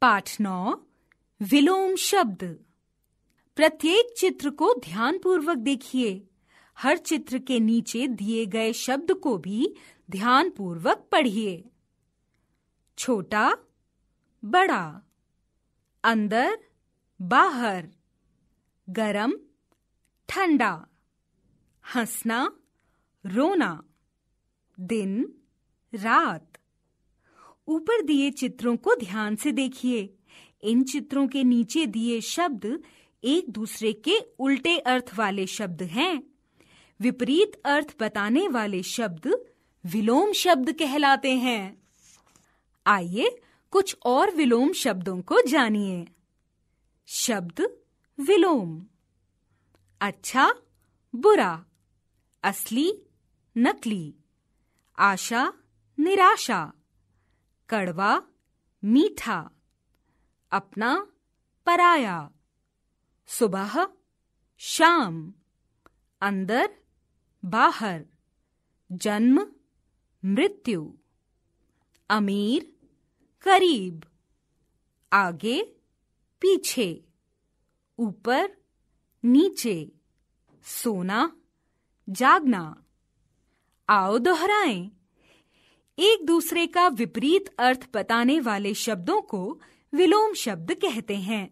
पाठ नौ विलोम शब्द प्रत्येक चित्र को ध्यानपूर्वक देखिए हर चित्र के नीचे दिए गए शब्द को भी ध्यानपूर्वक पढ़िए छोटा बड़ा अंदर बाहर गरम ठंडा हंसना रोना दिन रात ऊपर दिए चित्रों को ध्यान से देखिए इन चित्रों के नीचे दिए शब्द एक दूसरे के उल्टे अर्थ वाले शब्द हैं विपरीत अर्थ बताने वाले शब्द विलोम शब्द कहलाते हैं आइए कुछ और विलोम शब्दों को जानिए शब्द विलोम अच्छा बुरा असली नकली आशा निराशा कड़वा मीठा अपना पराया सुबह शाम अंदर बाहर जन्म मृत्यु अमीर करीब आगे पीछे ऊपर नीचे सोना जागना आओ दोहराएं एक दूसरे का विपरीत अर्थ बताने वाले शब्दों को विलोम शब्द कहते हैं